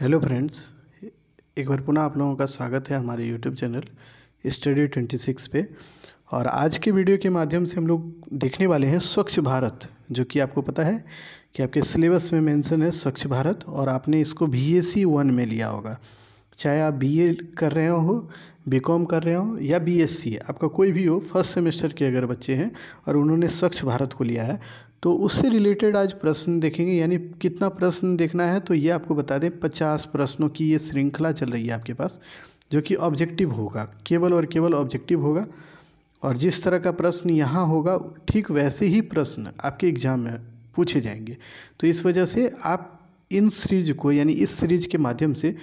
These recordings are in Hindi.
हेलो फ्रेंड्स एक बार पुनः आप लोगों का स्वागत है हमारे YouTube channel study twenty six पे और आज के वीडियो के माध्यम से हम लोग देखने वाले हैं स्वच्छ भारत जो कि आपको पता है कि आपके सिलेबस में मेंशन है स्वच्छ भारत और आपने इसको बी ए सी वन में लिया होगा चाहे आप बी ए कर रहे हो बी कॉम कर रहे हो या बी एस सी आपका कोई भी हो फर्स्ट सेमेस्टर के अगर बच्चे हैं और उन्होंने स्वच्छ भारत को लिया है तो उससे रिलेटेड आज प्रश्न देखेंगे यानी कितना प्रश्न देखना है तो ये आपको बता दें पचास प्रश्नों की ये श्रृंखला चल रही है आपके पास जो कि ऑब्जेक्टिव होगा केवल और केवल ऑब्जेक्टिव होगा और जिस तरह का प्रश्न यहाँ होगा ठीक वैसे ही प्रश्न आपके एग्जाम में पूछे जाएंगे तो इस वजह से आप इन सीरीज को यानी इस सीरीज के माध्यम से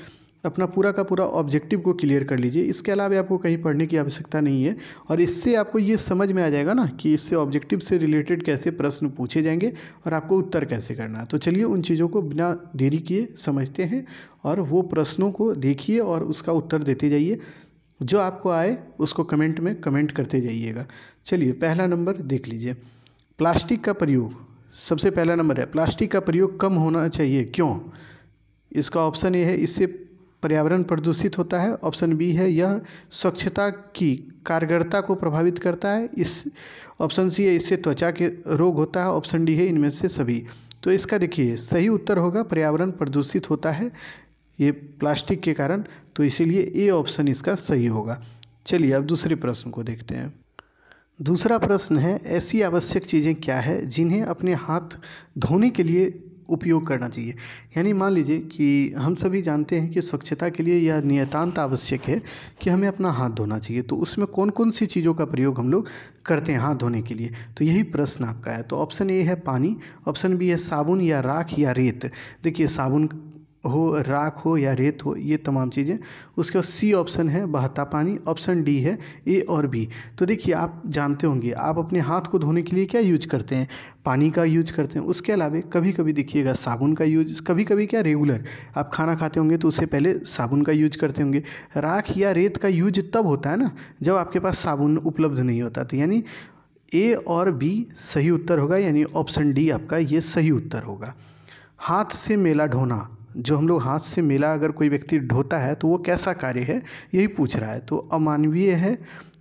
अपना पूरा का पूरा ऑब्जेक्टिव को क्लियर कर लीजिए इसके अलावा आपको कहीं पढ़ने की आवश्यकता नहीं है और इससे आपको ये समझ में आ जाएगा ना कि इससे ऑब्जेक्टिव से रिलेटेड कैसे प्रश्न पूछे जाएंगे और आपको उत्तर कैसे करना है तो चलिए उन चीज़ों को बिना देरी किए समझते हैं और वो प्रश्नों को देखिए और उसका उत्तर देते जाइए जो आपको आए उसको कमेंट में कमेंट करते जाइएगा चलिए पहला नंबर देख लीजिए प्लास्टिक का प्रयोग सबसे पहला नंबर है प्लास्टिक का प्रयोग कम होना चाहिए क्यों इसका ऑप्शन ये है इससे पर्यावरण प्रदूषित होता है ऑप्शन बी है यह स्वच्छता की कारगरता को प्रभावित करता है इस ऑप्शन सी है इससे त्वचा के रोग होता है ऑप्शन डी है इनमें से सभी तो इसका देखिए सही उत्तर होगा पर्यावरण प्रदूषित होता है ये प्लास्टिक के कारण तो इसीलिए ए ऑप्शन इसका सही होगा चलिए अब दूसरे प्रश्न को देखते हैं दूसरा प्रश्न है ऐसी आवश्यक चीज़ें क्या है जिन्हें अपने हाथ धोने के लिए उपयोग करना चाहिए यानी मान लीजिए कि हम सभी जानते हैं कि स्वच्छता के लिए यह नियतांत आवश्यक है कि हमें अपना हाथ धोना चाहिए तो उसमें कौन कौन सी चीज़ों का प्रयोग हम लोग करते हैं हाथ धोने के लिए तो यही प्रश्न आपका है तो ऑप्शन ए है पानी ऑप्शन बी है साबुन या राख या रेत देखिए साबुन हो राख हो या रेत हो ये तमाम चीज़ें उसके बाद सी ऑप्शन है बहता पानी ऑप्शन डी है ए और बी तो देखिए आप जानते होंगे आप अपने हाथ को धोने के लिए क्या यूज करते हैं पानी का यूज करते हैं उसके अलावा कभी कभी देखिएगा साबुन का यूज कभी कभी क्या रेगुलर आप खाना खाते होंगे तो उससे पहले साबुन का यूज करते होंगे राख या रेत का यूज तब होता है ना जब आपके पास साबुन उपलब्ध नहीं होता तो यानी ए और बी सही उत्तर होगा यानी ऑप्शन डी आपका ये सही उत्तर होगा हाथ से मेला ढोना जो हम लोग हाथ से मिला अगर कोई व्यक्ति ढोता है तो वो कैसा कार्य है यही पूछ रहा है तो अमानवीय है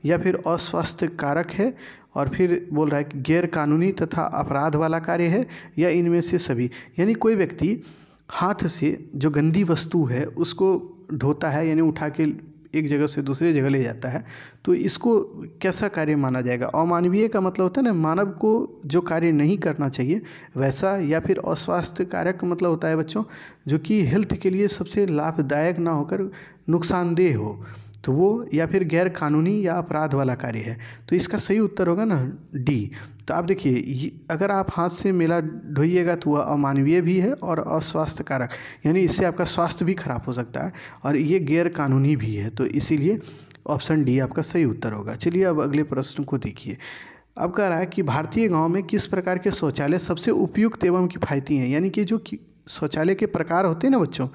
या फिर अस्वास्थ्य कारक है और फिर बोल रहा है कि गैर कानूनी तथा अपराध वाला कार्य है या इनमें से सभी यानी कोई व्यक्ति हाथ से जो गंदी वस्तु है उसको ढोता है यानी उठा के एक जगह से दूसरी जगह ले जाता है तो इसको कैसा कार्य माना जाएगा अमानवीय का मतलब होता है ना मानव को जो कार्य नहीं करना चाहिए वैसा या फिर अस्वास्थ्य कारक मतलब होता है बच्चों जो कि हेल्थ के लिए सबसे लाभदायक ना होकर नुकसानदेह हो तो वो या फिर गैर कानूनी या अपराध वाला कार्य है तो इसका सही उत्तर होगा ना डी तो आप देखिए अगर आप हाथ से मेला ढोइएगा तो वह अमानवीय भी है और अस्वास्थ्य कारक यानी इससे आपका स्वास्थ्य भी खराब हो सकता है और ये गैर कानूनी भी है तो इसीलिए ऑप्शन डी आपका सही उत्तर होगा चलिए अब अगले प्रश्न को देखिए अब कह रहा है कि भारतीय गाँव में किस प्रकार के शौचालय सबसे उपयुक्त एवं किफ़ायती हैं यानी कि जो शौचालय के प्रकार होते हैं ना बच्चों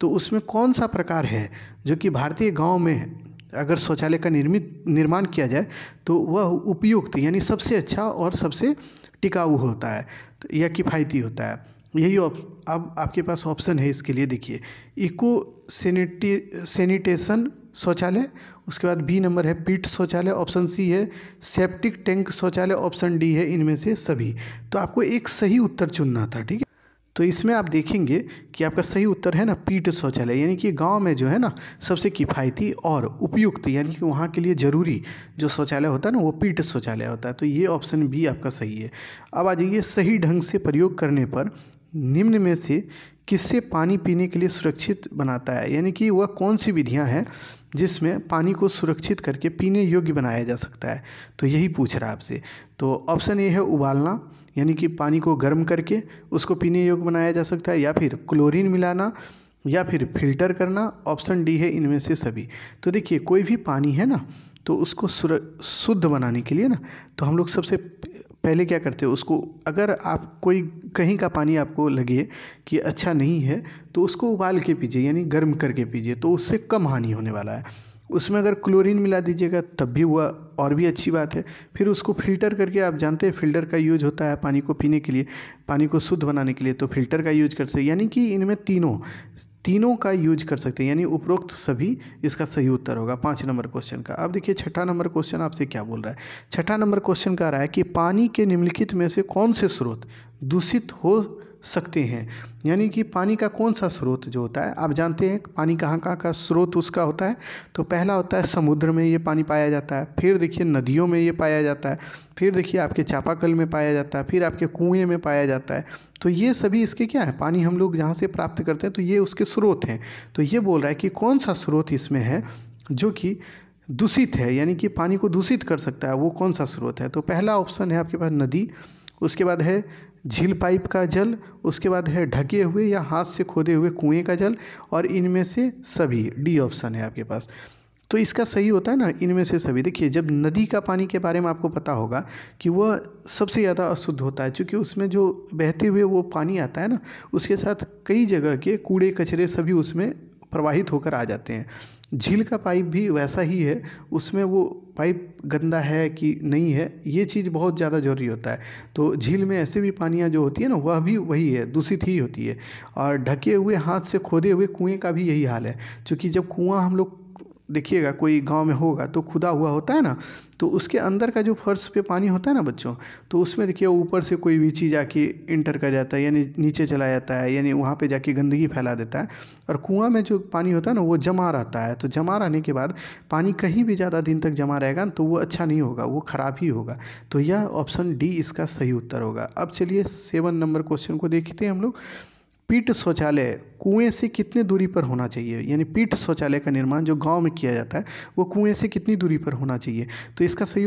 तो उसमें कौन सा प्रकार है जो कि भारतीय गाँव में अगर शौचालय का निर्मित निर्माण किया जाए तो वह उपयुक्त यानी सबसे अच्छा और सबसे टिकाऊ होता है तो या किफ़ायती होता है यही अब आप, आपके पास ऑप्शन है इसके लिए देखिए इको सेनेटी सेनिटेशन शौचालय उसके बाद बी नंबर है पीट शौचालय ऑप्शन सी है सेप्टिक टैंक शौचालय ऑप्शन डी है इनमें से सभी तो आपको एक सही उत्तर चुनना था ठीक है तो इसमें आप देखेंगे कि आपका सही उत्तर है ना पीठ शौचालय यानी कि गांव में जो है ना सबसे किफ़ायती और उपयुक्त यानी कि वहाँ के लिए ज़रूरी जो शौचालय होता है ना वो पीठ शौचालय होता है तो ये ऑप्शन बी आपका सही है अब आ जाइए सही ढंग से प्रयोग करने पर निम्न में से किससे पानी पीने के लिए सुरक्षित बनाता है यानी कि वह कौन सी विधियाँ हैं जिसमें पानी को सुरक्षित करके पीने योग्य बनाया जा सकता है तो यही पूछ रहा है आपसे तो ऑप्शन ए है उबालना यानी कि पानी को गर्म करके उसको पीने योग्य बनाया जा सकता है या फिर क्लोरीन मिलाना या फिर फिल्टर करना ऑप्शन डी है इनमें से सभी तो देखिए कोई भी पानी है ना तो उसको शुद्ध बनाने के लिए ना तो हम लोग सबसे पहले क्या करते हैं उसको अगर आप कोई कहीं का पानी आपको लगे कि अच्छा नहीं है तो उसको उबाल के पीजिए यानी गर्म करके पीजिए तो उससे कम हानि होने वाला है उसमें अगर क्लोरीन मिला दीजिएगा तब भी वह और भी अच्छी बात है फिर उसको फ़िल्टर करके आप जानते हैं फ़िल्टर का यूज होता है पानी को पीने के लिए पानी को शुद्ध बनाने के लिए तो फ़िल्टर का यूज करते हैं यानी कि इनमें तीनों तीनों का यूज कर सकते हैं यानी उपरोक्त सभी इसका सही उत्तर होगा पाँच नंबर क्वेश्चन का अब देखिए छठा नंबर क्वेश्चन आपसे क्या बोल रहा है छठा नंबर क्वेश्चन कह रहा है कि पानी के निम्नलिखित में से कौन से स्रोत दूषित हो सकते हैं यानी कि पानी का कौन सा स्रोत जो होता है आप जानते हैं पानी कहाँ कहाँ का स्रोत उसका होता है तो पहला होता है समुद्र में ये पानी पाया जाता है फिर देखिए नदियों में ये पाया जाता है फिर देखिए आपके चापाकल में पाया जाता है फिर आपके कुएँ में पाया जाता है तो ये सभी इसके क्या है पानी हम लोग जहाँ से प्राप्त करते हैं तो ये उसके स्रोत हैं तो ये बोल रहा है कि कौन सा स्रोत इसमें है जो कि दूषित है यानी कि पानी को दूषित कर सकता है वो कौन सा स्रोत है तो पहला ऑप्शन है आपके पास नदी उसके बाद है झील पाइप का जल उसके बाद है ढके हुए या हाथ से खोदे हुए कुएं का जल और इनमें से सभी डी ऑप्शन है आपके पास तो इसका सही होता है ना इनमें से सभी देखिए जब नदी का पानी के बारे में आपको पता होगा कि वह सबसे ज़्यादा अशुद्ध होता है क्योंकि उसमें जो बहते हुए वो पानी आता है ना उसके साथ कई जगह के कूड़े कचरे सभी उसमें प्रवाहित होकर आ जाते हैं झील का पाइप भी वैसा ही है उसमें वो पाइप गंदा है कि नहीं है ये चीज़ बहुत ज़्यादा ज़रूरी होता है तो झील में ऐसे भी पानियाँ जो होती है ना वह भी वही है दूषित ही होती है और ढके हुए हाथ से खोदे हुए कुएँ का भी यही हाल है क्योंकि जब कुआँ हम लोग देखिएगा कोई गांव में होगा तो खुदा हुआ होता है ना तो उसके अंदर का जो फर्श पे पानी होता है ना बच्चों तो उसमें देखिए ऊपर से कोई भी चीज़ आके इंटर कर जाता है यानी नीचे चला जाता है यानी वहाँ पे जाके गंदगी फैला देता है और कुआं में जो पानी होता है ना वो जमा रहता है तो जमा रहने के बाद पानी कहीं भी ज़्यादा दिन तक जमा रहेगा तो वो अच्छा नहीं होगा वो ख़राब ही होगा तो यह ऑप्शन डी इसका सही उत्तर होगा अब चलिए सेवन नंबर क्वेश्चन को देखते हैं हम लोग पीठ शौचालय कुएं से कितने दूरी पर होना चाहिए यानी पीठ शौचालय का निर्माण जो गांव में किया जाता है वो कुएं से कितनी दूरी पर होना चाहिए तो इसका सही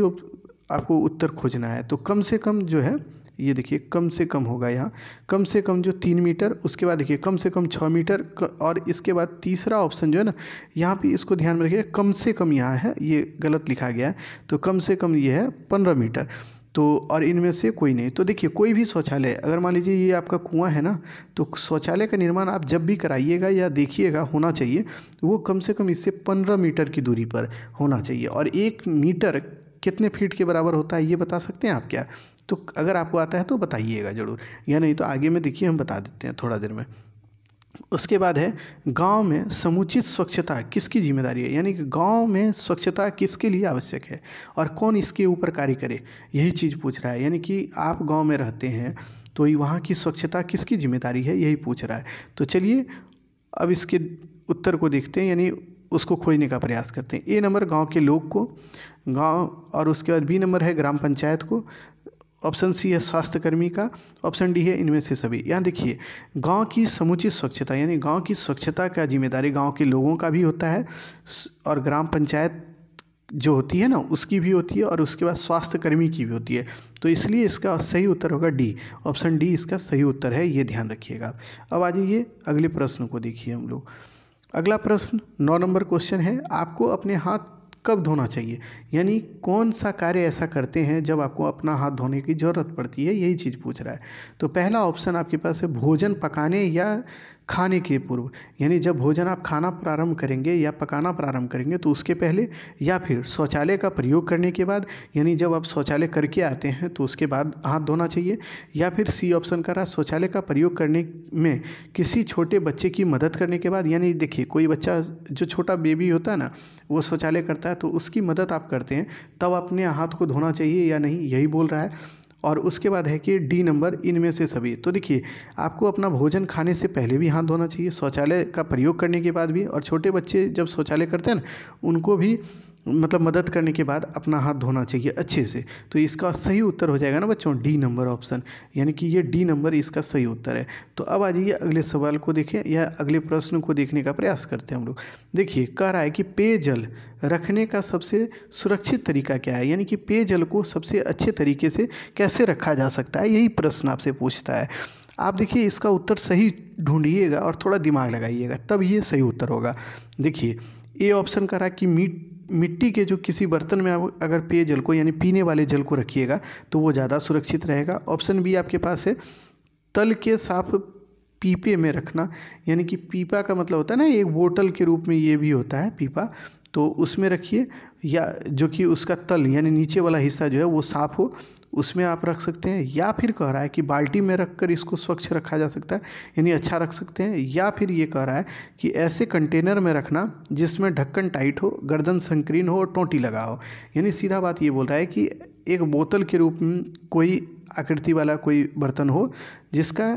आपको उत्तर खोजना है तो कम से कम जो है ये देखिए कम से कम होगा यहाँ कम से कम जो तीन मीटर उसके बाद देखिए कम से कम छः मीटर और इसके बाद तीसरा ऑप्शन जो है ना यहाँ पे इसको ध्यान में रखिए कम से कम यहाँ है ये गलत लिखा गया है तो कम से कम ये है पंद्रह मीटर तो और इनमें से कोई नहीं तो देखिए कोई भी शौचालय अगर मान लीजिए ये आपका कुआं है ना तो शौचालय का निर्माण आप जब भी कराइएगा या देखिएगा होना चाहिए वो कम से कम इससे पंद्रह मीटर की दूरी पर होना चाहिए और एक मीटर कितने फीट के बराबर होता है ये बता सकते हैं आप क्या तो अगर आपको आता है तो बताइएगा ज़रूर या नहीं तो आगे में देखिए हम बता देते हैं थोड़ा देर में उसके बाद है गांव में समुचित स्वच्छता किसकी जिम्मेदारी है यानी कि गांव में स्वच्छता किसके लिए आवश्यक है और कौन इसके ऊपर कार्य करे यही चीज़ पूछ रहा है यानी कि आप गांव में रहते हैं तो वहाँ की स्वच्छता किसकी जिम्मेदारी है यही पूछ रहा है तो चलिए अब इसके उत्तर को देखते हैं यानी उसको खोजने का प्रयास करते हैं ए नंबर गांव के लोग को गांव और उसके बाद बी नंबर है ग्राम पंचायत को ऑप्शन सी है स्वास्थ्यकर्मी का ऑप्शन डी है इनमें से सभी यहाँ देखिए गांव की समुचित स्वच्छता यानी गांव की स्वच्छता का जिम्मेदारी गांव के लोगों का भी होता है और ग्राम पंचायत जो होती है ना उसकी भी होती है और उसके बाद स्वास्थ्यकर्मी की भी होती है तो इसलिए इसका सही उत्तर होगा डी ऑप्शन डी इसका सही उत्तर है ये ध्यान रखिएगा अब आ जाइए अगले प्रश्न को देखिए हम लोग अगला प्रश्न नौ नंबर क्वेश्चन है आपको अपने हाथ कब धोना चाहिए यानी कौन सा कार्य ऐसा करते हैं जब आपको अपना हाथ धोने की ज़रूरत पड़ती है यही चीज़ पूछ रहा है तो पहला ऑप्शन आपके पास है भोजन पकाने या खाने के पूर्व यानी जब भोजन आप खाना प्रारंभ करेंगे या पकाना प्रारंभ करेंगे तो उसके पहले या फिर शौचालय का प्रयोग करने के बाद यानी जब आप शौचालय करके आते हैं तो उसके बाद हाथ धोना चाहिए या फिर सी ऑप्शन का रहा शौचालय का प्रयोग करने में किसी छोटे बच्चे की मदद करने के बाद यानी देखिए कोई बच्चा जो छोटा बेबी होता है ना वो शौचालय करता है तो उसकी मदद आप करते हैं तब अपने हाथ को धोना चाहिए या नहीं यही बोल रहा है और उसके बाद है कि डी नंबर इनमें से सभी तो देखिए आपको अपना भोजन खाने से पहले भी हाथ धोना चाहिए शौचालय का प्रयोग करने के बाद भी और छोटे बच्चे जब शौचालय करते हैं ना उनको भी मतलब मदद करने के बाद अपना हाथ धोना चाहिए अच्छे से तो इसका सही उत्तर हो जाएगा ना बच्चों डी नंबर ऑप्शन यानी कि ये डी नंबर इसका सही उत्तर है तो अब आ जाइए अगले सवाल को देखें या अगले प्रश्न को देखने का प्रयास करते हैं हम लोग देखिए कह रहा है कि पेयजल रखने का सबसे सुरक्षित तरीका क्या है यानी कि पेयजल को सबसे अच्छे तरीके से कैसे रखा जा सकता है यही प्रश्न आपसे पूछता है आप देखिए इसका उत्तर सही ढूंढिएगा और थोड़ा दिमाग लगाइएगा तब ये सही उत्तर होगा देखिए ए ऑप्शन कह रहा है कि मीट मिट्टी के जो किसी बर्तन में आप अगर पेय जल को यानी पीने वाले जल को रखिएगा तो वो ज़्यादा सुरक्षित रहेगा ऑप्शन बी आपके पास है तल के साफ पीपे में रखना यानी कि पीपा का मतलब होता है ना एक बोतल के रूप में ये भी होता है पीपा तो उसमें रखिए या जो कि उसका तल यानी नीचे वाला हिस्सा जो है वो साफ हो उसमें आप रख सकते हैं या फिर कह रहा है कि बाल्टी में रख कर इसको स्वच्छ रखा जा सकता है यानी अच्छा रख सकते हैं या फिर ये कह रहा है कि ऐसे कंटेनर में रखना जिसमें ढक्कन टाइट हो गर्दन संकीर्ण हो और टोंटी लगा हो यानी सीधा बात ये बोल रहा है कि एक बोतल के रूप में कोई आकृति वाला कोई बर्तन हो जिसका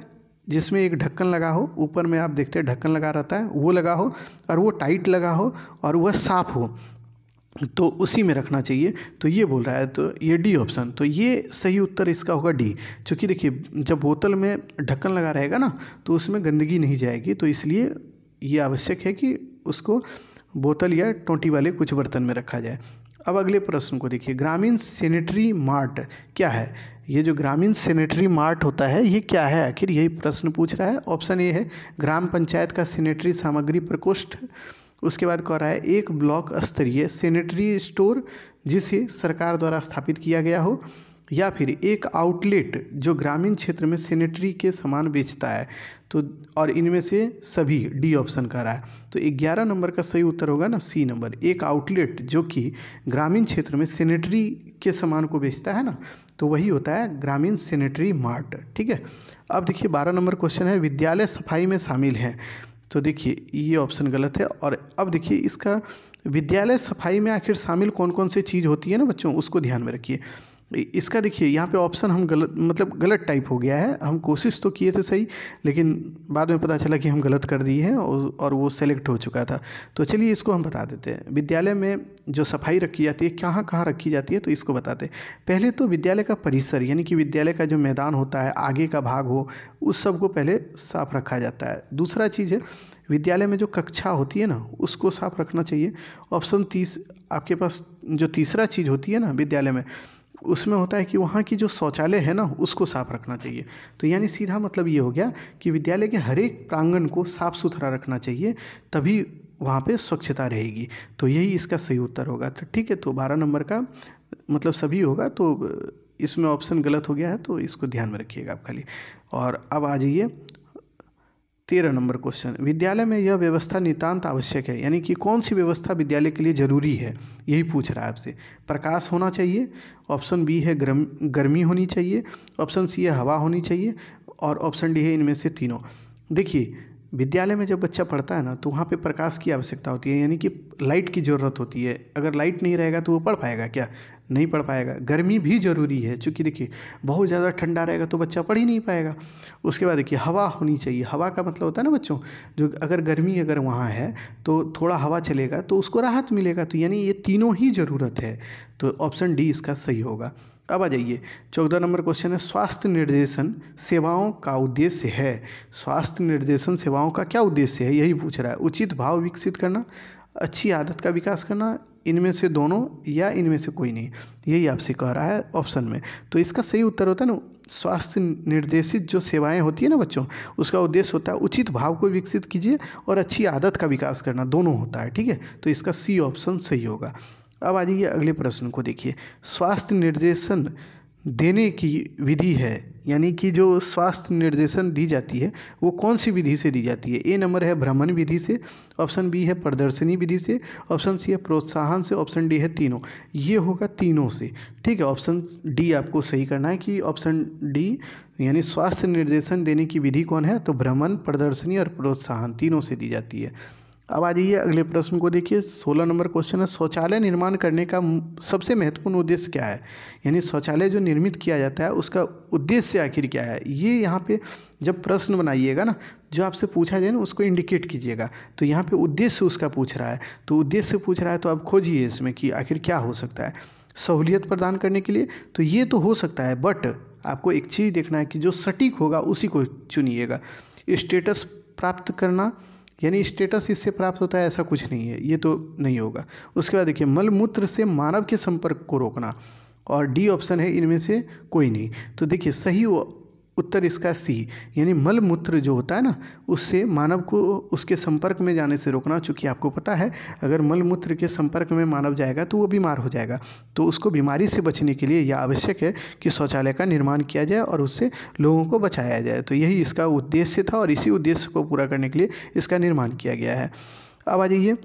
जिसमें एक ढक्कन लगा हो ऊपर में आप देखते हैं ढक्कन लगा रहता है वो लगा हो और वो टाइट लगा हो और वह साफ़ हो तो उसी में रखना चाहिए तो ये बोल रहा है तो ये डी ऑप्शन तो ये सही उत्तर इसका होगा डी क्योंकि देखिए जब बोतल में ढक्कन लगा रहेगा ना तो उसमें गंदगी नहीं जाएगी तो इसलिए ये आवश्यक है कि उसको बोतल या टोंटी वाले कुछ बर्तन में रखा जाए अब अगले प्रश्न को देखिए ग्रामीण सेनेटरी मार्ट क्या है ये जो ग्रामीण सेनेटरी मार्ट होता है ये क्या है आखिर यही प्रश्न पूछ रहा है ऑप्शन ए है ग्राम पंचायत का सेनेटरी सामग्री प्रकोष्ठ उसके बाद कह रहा है एक ब्लॉक स्तरीय सेनेटरी स्टोर जिसे सरकार द्वारा स्थापित किया गया हो या फिर एक आउटलेट जो ग्रामीण क्षेत्र में सेनेटरी के सामान बेचता है तो और इनमें से सभी डी ऑप्शन कह रहा है तो ग्यारह नंबर का सही उत्तर होगा ना सी नंबर एक आउटलेट जो कि ग्रामीण क्षेत्र में सेनेटरी के सामान को बेचता है ना तो वही होता है ग्रामीण सेनेटरी मार्ट ठीक है अब देखिए बारह नंबर क्वेश्चन है विद्यालय सफाई में शामिल हैं तो देखिए ये ऑप्शन गलत है और अब देखिए इसका विद्यालय सफाई में आखिर शामिल कौन कौन सी चीज़ होती है ना बच्चों उसको ध्यान में रखिए इसका देखिए यहाँ पे ऑप्शन हम गलत मतलब गलत टाइप हो गया है हम कोशिश तो किए थे सही लेकिन बाद में पता चला कि हम गलत कर दिए हैं और वो सेलेक्ट हो चुका था तो चलिए इसको हम बता देते हैं विद्यालय में जो सफाई रखी जाती है कहाँ कहाँ रखी जाती है तो इसको बताते पहले तो विद्यालय का परिसर यानी कि विद्यालय का जो मैदान होता है आगे का भाग हो उस सब को पहले साफ रखा जाता है दूसरा चीज़ है विद्यालय में जो कक्षा होती है ना उसको साफ रखना चाहिए ऑप्शन तीस आपके पास जो तीसरा चीज़ होती है ना विद्यालय में उसमें होता है कि वहाँ की जो शौचालय है ना उसको साफ रखना चाहिए तो यानी सीधा मतलब ये हो गया कि विद्यालय के हर एक प्रांगण को साफ सुथरा रखना चाहिए तभी वहाँ पे स्वच्छता रहेगी तो यही इसका सही उत्तर होगा तो ठीक है तो बारह नंबर का मतलब सभी होगा तो इसमें ऑप्शन गलत हो गया है तो इसको ध्यान में रखिएगा आप खाली और अब आ जाइए तेरह नंबर क्वेश्चन विद्यालय में यह व्यवस्था नितांत आवश्यक है यानी कि कौन सी व्यवस्था विद्यालय के लिए ज़रूरी है यही पूछ रहा है आपसे प्रकाश होना चाहिए ऑप्शन बी है गर्म गर्मी होनी चाहिए ऑप्शन सी है हवा होनी चाहिए और ऑप्शन डी है इनमें से तीनों देखिए विद्यालय में जब बच्चा पढ़ता है ना तो वहाँ पर प्रकाश की आवश्यकता होती है यानी कि लाइट की ज़रूरत होती है अगर लाइट नहीं रहेगा तो वो पढ़ पाएगा क्या नहीं पढ़ पाएगा गर्मी भी ज़रूरी है चूँकि देखिए बहुत ज़्यादा ठंडा रहेगा तो बच्चा पढ़ ही नहीं पाएगा उसके बाद देखिए हवा होनी चाहिए हवा का मतलब होता है ना बच्चों जो अगर गर्मी अगर वहाँ है तो थोड़ा हवा चलेगा तो उसको राहत मिलेगा तो यानी ये तीनों ही ज़रूरत है तो ऑप्शन डी इसका सही होगा अब आ जाइए चौदह नंबर क्वेश्चन है स्वास्थ्य निर्देशन सेवाओं का उद्देश्य है स्वास्थ्य निर्देशन सेवाओं का क्या उद्देश्य है यही पूछ रहा है उचित भाव विकसित करना अच्छी आदत का विकास करना इनमें से दोनों या इनमें से कोई नहीं यही आपसे कह रहा है ऑप्शन में तो इसका सही उत्तर होता है ना स्वास्थ्य निर्देशित जो सेवाएं होती है ना बच्चों उसका उद्देश्य होता है उचित भाव को विकसित कीजिए और अच्छी आदत का विकास करना दोनों होता है ठीक है तो इसका सी ऑप्शन सही होगा अब आ जाइए अगले प्रश्न को देखिए स्वास्थ्य निर्देशन देने की विधि है यानी कि जो स्वास्थ्य निर्देशन दी जाती है वो कौन सी विधि से दी जाती है ए नंबर है भ्रमण विधि से ऑप्शन बी है प्रदर्शनी विधि से ऑप्शन सी है प्रोत्साहन से ऑप्शन डी है तीनों ये होगा तीनों से ठीक है ऑप्शन डी आपको सही करना है कि ऑप्शन डी यानी स्वास्थ्य निर्देशन देने की विधि कौन है तो भ्रमण प्रदर्शनी और प्रोत्साहन तीनों से दी जाती है अब आ जाइए अगले प्रश्न को देखिए सोलह नंबर क्वेश्चन है शौचालय निर्माण करने का सबसे महत्वपूर्ण उद्देश्य क्या है यानी शौचालय जो निर्मित किया जाता है उसका उद्देश्य आखिर क्या है ये यहाँ पे जब प्रश्न बनाइएगा ना जो आपसे पूछा जाए ना उसको इंडिकेट कीजिएगा तो यहाँ पे उद्देश्य उसका पूछ रहा है तो उद्देश्य पूछ रहा है तो आप खोजिए इसमें कि आखिर क्या हो सकता है सहूलियत प्रदान करने के लिए तो ये तो हो सकता है बट आपको एक चीज़ देखना है कि जो सटीक होगा उसी को चुनिएगा स्टेटस प्राप्त करना यानी स्टेटस इससे प्राप्त होता है ऐसा कुछ नहीं है ये तो नहीं होगा उसके बाद देखिए मलमूत्र से मानव के संपर्क को रोकना और डी ऑप्शन है इनमें से कोई नहीं तो देखिए सही उत्तर इसका सी यानी मल मूत्र जो होता है ना उससे मानव को उसके संपर्क में जाने से रोकना चूँकि आपको पता है अगर मल मूत्र के संपर्क में मानव जाएगा तो वो बीमार हो जाएगा तो उसको बीमारी से बचने के लिए यह आवश्यक है कि शौचालय का निर्माण किया जाए और उससे लोगों को बचाया जाए तो यही इसका उद्देश्य था और इसी उद्देश्य को पूरा करने के लिए इसका निर्माण किया गया है अब आ जाइए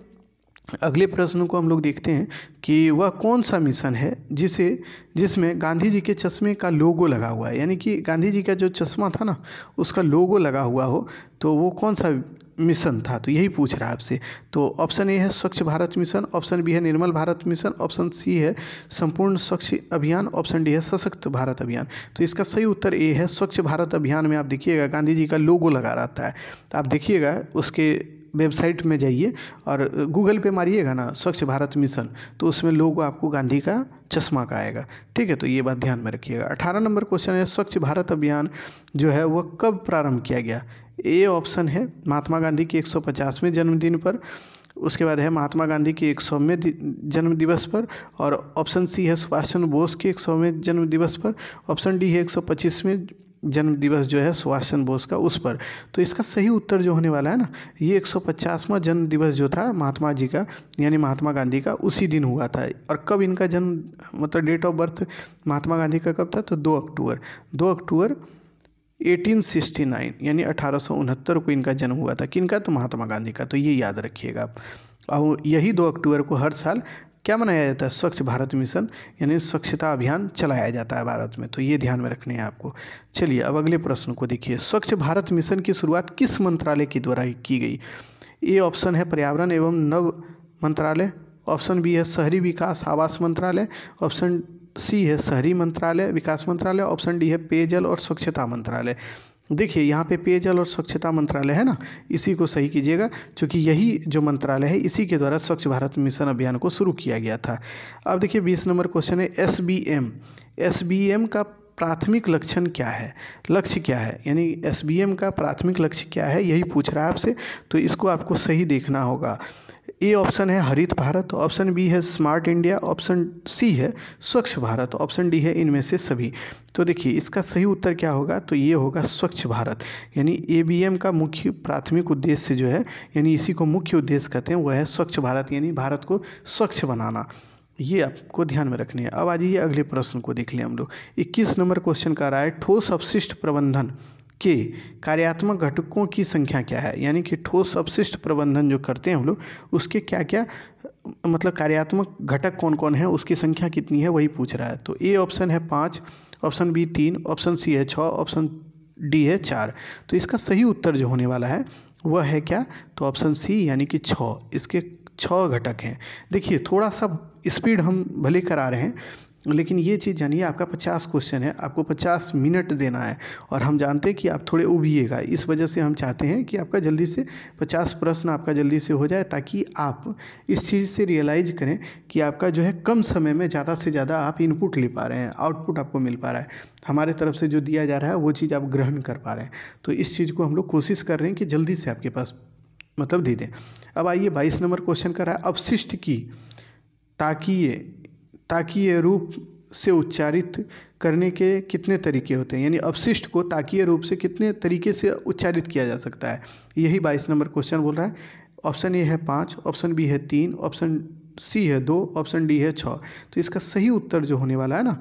अगले प्रश्न को हम लोग देखते हैं कि वह कौन सा मिशन है जिसे जिसमें गांधी जी के चश्मे का लोगो लगा हुआ है यानी कि गांधी जी का जो चश्मा था ना उसका लोगो लगा हुआ हो तो वो कौन सा मिशन था तो यही पूछ रहा है आपसे तो ऑप्शन ए है Swachh Bharat mission option B है Nirmal Bharat mission option C है संपूर्ण स्वच्छ अभियान ऑप्शन डी है सशक्त भारत अभियान तो इसका सही उत्तर ए है स्वच्छ भारत अभियान में आप देखिएगा गांधी जी का लोगो लगा रहता है तो आप देखिएगा उसके वेबसाइट में जाइए और गूगल पे मारिएगा ना स्वच्छ भारत मिशन तो उसमें लोग आपको गांधी का चश्मा का आएगा ठीक है तो ये बात ध्यान में रखिएगा अठारह नंबर क्वेश्चन है स्वच्छ भारत अभियान जो है वह कब प्रारंभ किया गया ए ऑप्शन है महात्मा गांधी के एक सौ पचासवें जन्मदिन पर उसके बाद है महात्मा गांधी के एक सौ जन्म दिवस पर और ऑप्शन सी है सुभाष चंद्र बोस के एक सौ जन्म दिवस पर ऑप्शन डी है एक सौ जन्म दिवस जो है सुभाष चंद्र बोस का उस पर तो इसका सही उत्तर जो होने वाला है ना ये 150वां जन्म दिवस जो था महात्मा जी का यानी महात्मा गांधी का उसी दिन हुआ था और कब इनका जन्म मतलब date of birth Mahatma Gandhi का कब था तो दो अक्टूबर दो अक्टूबर 1869 यानी अठारह को इनका जन्म हुआ था किनका तो महात्मा गांधी का तो ये याद रखिएगा आप और यही दो अक्टूबर को हर साल क्या मनाया जाता है स्वच्छ भारत मिशन यानी स्वच्छता अभियान चलाया जाता है भारत में तो ये ध्यान में रखने हैं आपको चलिए अब अगले प्रश्न को देखिए स्वच्छ भारत मिशन की शुरुआत किस मंत्रालय के द्वारा की गई ए ऑप्शन है पर्यावरण एवं नव मंत्रालय ऑप्शन बी है शहरी विकास आवास मंत्रालय ऑप्शन सी है शहरी मंत्रालय विकास मंत्रालय ऑप्शन डी है पेयजल और स्वच्छता मंत्रालय देखिए यहाँ पे पेयजल और स्वच्छता मंत्रालय है ना इसी को सही कीजिएगा क्योंकि यही जो मंत्रालय है इसी के द्वारा स्वच्छ भारत मिशन अभियान को शुरू किया गया था अब देखिए बीस नंबर क्वेश्चन है S B M S B M का प्राथमिक लक्षण क्या है लक्ष्य क्या है यानी एस बी एम का प्राथमिक लक्ष्य क्या है यही पूछ रहा है आपसे तो इसको आपको सही देखना होगा ए ऑप्शन है हरित भारत ऑप्शन बी है स्मार्ट इंडिया ऑप्शन सी है स्वच्छ भारत ऑप्शन डी है इनमें से सभी तो देखिए इसका सही उत्तर क्या होगा तो ये होगा स्वच्छ भारत यानी ए का मुख्य प्राथमिक उद्देश्य जो है यानी इसी को मुख्य उद्देश्य कहते हैं वह है स्वच्छ भारत यानी भारत को स्वच्छ बनाना ये आपको ध्यान में रखनी है अब आ जाइए अगले प्रश्न को देख लें हम लोग इक्कीस नंबर क्वेश्चन का रहा है ठोस अपशिष्ट प्रबंधन के कार्यात्मक घटकों की संख्या क्या है यानी कि ठोस अपशिष्ट प्रबंधन जो करते हैं हम लोग उसके क्या क्या मतलब कार्यात्मक घटक कौन कौन है उसकी संख्या कितनी है वही पूछ रहा है तो ए ऑप्शन है पाँच ऑप्शन बी तीन ऑप्शन सी है छः ऑप्शन डी है चार तो इसका सही उत्तर जो होने वाला है वह है क्या तो ऑप्शन सी यानी कि छः इसके छः घटक हैं देखिए थोड़ा सा स्पीड हम भले करा रहे हैं लेकिन ये चीज़ जानिए आपका पचास क्वेश्चन है आपको पचास मिनट देना है और हम जानते हैं कि आप थोड़े उबिएगा इस वजह से हम चाहते हैं कि आपका जल्दी से पचास प्रश्न आपका जल्दी से हो जाए ताकि आप इस चीज़ से रियलाइज करें कि आपका जो है कम समय में ज़्यादा से ज़्यादा आप इनपुट ले पा रहे हैं आउटपुट आपको मिल पा रहा है हमारे तरफ से जो दिया जा रहा है वो चीज़ आप ग्रहण कर पा रहे हैं तो इस चीज़ को हम लोग कोशिश कर रहे हैं कि जल्दी से आपके पास मतलब दे दें अब आइए बाईस नंबर क्वेश्चन कर रहा है अपशिष्ट की ताकि ये ये रूप से उच्चारित करने के कितने तरीके होते हैं यानी अपशिष्ट को ताकीय रूप से कितने तरीके से उच्चारित किया जा सकता है यही बाईस नंबर क्वेश्चन बोल रहा है ऑप्शन ए है पाँच ऑप्शन बी है तीन ऑप्शन सी है दो ऑप्शन डी है छः तो इसका सही उत्तर जो होने वाला है ना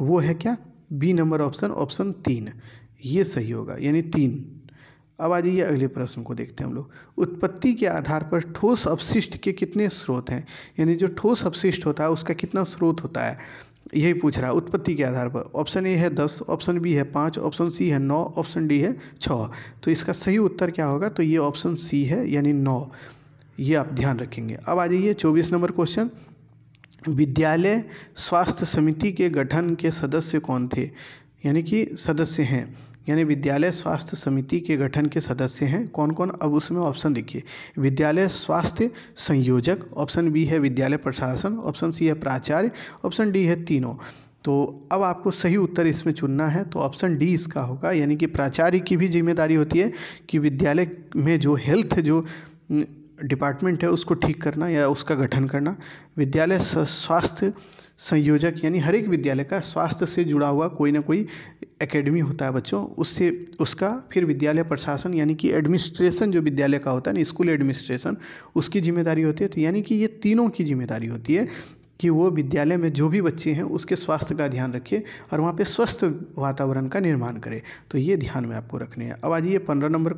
वो है क्या बी नंबर ऑप्शन ऑप्शन तीन ये सही होगा यानी तीन अब आ जाइए अगले प्रश्न को देखते हैं हम लोग उत्पत्ति के आधार पर ठोस अपशिष्ट के कितने स्रोत हैं यानी जो ठोस अपशिष्ट होता है उसका कितना स्रोत होता है यही पूछ रहा है उत्पत्ति के आधार पर ऑप्शन ए है दस ऑप्शन बी है पाँच ऑप्शन सी है नौ ऑप्शन डी है छः तो इसका सही उत्तर क्या होगा तो ये ऑप्शन सी है यानी नौ ये आप ध्यान रखेंगे अब आ जाइए चौबीस नंबर क्वेश्चन विद्यालय स्वास्थ्य समिति के गठन के सदस्य कौन थे यानी कि सदस्य हैं यानी विद्यालय स्वास्थ्य समिति के गठन के सदस्य हैं कौन कौन अब उसमें ऑप्शन देखिए विद्यालय स्वास्थ्य संयोजक ऑप्शन बी है विद्यालय प्रशासन ऑप्शन सी है प्राचार्य ऑप्शन डी है तीनों तो अब आपको सही उत्तर इसमें चुनना है तो ऑप्शन डी इसका होगा यानी कि प्राचार्य की भी जिम्मेदारी होती है कि विद्यालय में जो हेल्थ जो डिपार्टमेंट है उसको ठीक करना या उसका गठन करना विद्यालय स्वास्थ्य संयोजक यानी हर एक विद्यालय का स्वास्थ्य से जुड़ा हुआ कोई ना कोई एकेडमी होता है बच्चों उससे उसका फिर विद्यालय प्रशासन यानी कि एडमिनिस्ट्रेशन जो विद्यालय का होता है ना स्कूल एडमिनिस्ट्रेशन उसकी जिम्मेदारी होती है तो यानी कि ये तीनों की जिम्मेदारी होती है कि वो विद्यालय में जो भी बच्चे हैं उसके स्वास्थ्य का ध्यान रखे और वहाँ पे स्वस्थ वातावरण का निर्माण करें तो ये ध्यान में आपको रखने हैं अब आज ये पंद्रह नंबर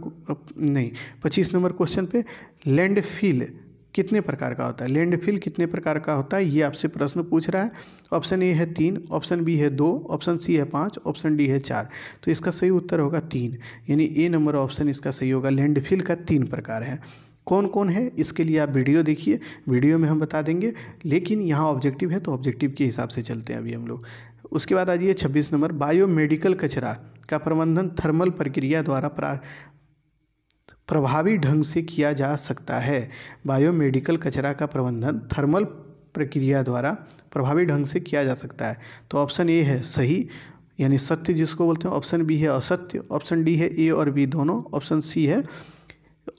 नहीं पच्चीस नंबर क्वेश्चन पे लैंड फील कितने प्रकार का होता है लैंडफिल कितने प्रकार का होता है ये आपसे प्रश्न पूछ रहा है ऑप्शन ए है तीन ऑप्शन बी है दो ऑप्शन सी है पाँच ऑप्शन डी है चार तो इसका सही उत्तर होगा तीन यानी ए नंबर ऑप्शन इसका सही होगा लैंडफिल का तीन प्रकार है कौन कौन है इसके लिए आप वीडियो देखिए वीडियो में हम बता देंगे लेकिन यहाँ ऑब्जेक्टिव है तो ऑब्जेक्टिव के हिसाब से चलते हैं अभी हम लोग उसके बाद आ जाइए छब्बीस नंबर बायोमेडिकल कचरा का प्रबंधन थर्मल प्रक्रिया द्वारा प्रभावी ढंग से किया जा सकता है बायोमेडिकल कचरा का प्रबंधन थर्मल प्रक्रिया द्वारा प्रभावी ढंग से किया जा सकता है तो ऑप्शन ए है सही यानी सत्य जिसको बोलते हैं ऑप्शन बी है असत्य ऑप्शन डी है ए और बी दोनों ऑप्शन सी है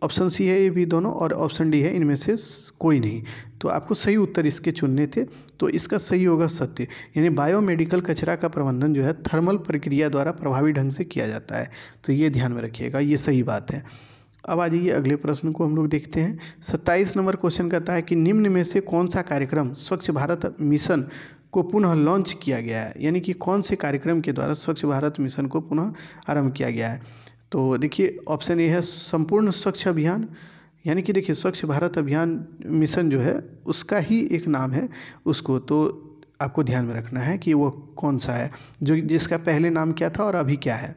ऑप्शन सी है ए बी दोनों और ऑप्शन डी है इनमें से कोई नहीं तो आपको सही उत्तर इसके चुनने थे तो इसका सही होगा सत्य यानी बायोमेडिकल कचरा का प्रबंधन जो है थर्मल प्रक्रिया द्वारा प्रभावी ढंग से किया जाता है तो ये ध्यान में रखिएगा ये सही बात है अब आ जाइए अगले प्रश्न को हम लोग देखते हैं सत्ताईस नंबर क्वेश्चन कहता है कि निम्न में से कौन सा कार्यक्रम स्वच्छ भारत मिशन को पुनः लॉन्च किया गया है यानी कि कौन से कार्यक्रम के द्वारा स्वच्छ भारत मिशन को पुनः आरंभ किया गया है तो देखिए ऑप्शन ए है संपूर्ण स्वच्छ अभियान यानी कि देखिए स्वच्छ भारत अभियान मिशन जो है उसका ही एक नाम है उसको तो आपको ध्यान में रखना है कि वो कौन सा है जो जिसका पहले नाम क्या था और अभी क्या है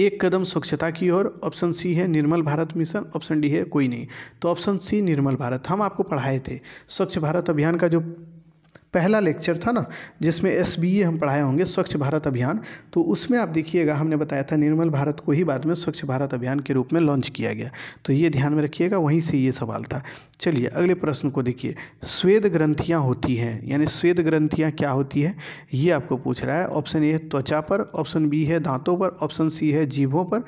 एक कदम स्वच्छता की ओर ऑप्शन सी है Nirmal Bharat mission option D है कोई नहीं तो ऑप्शन सी निर्मल भारत हम आपको पढ़ाए थे स्वच्छ भारत अभियान का जो पहला लेक्चर था ना जिसमें एस हम पढ़ाए होंगे स्वच्छ भारत अभियान तो उसमें आप देखिएगा हमने बताया था निर्मल भारत को ही बाद में स्वच्छ भारत अभियान के रूप में लॉन्च किया गया तो ये ध्यान में रखिएगा वहीं से ये सवाल था चलिए अगले प्रश्न को देखिए स्वेद ग्रंथियाँ होती हैं यानी स्वेद ग्रंथियाँ क्या होती है ये आपको पूछ रहा है ऑप्शन ए है त्वचा पर ऑप्शन बी है दांतों पर ऑप्शन सी है जीभों पर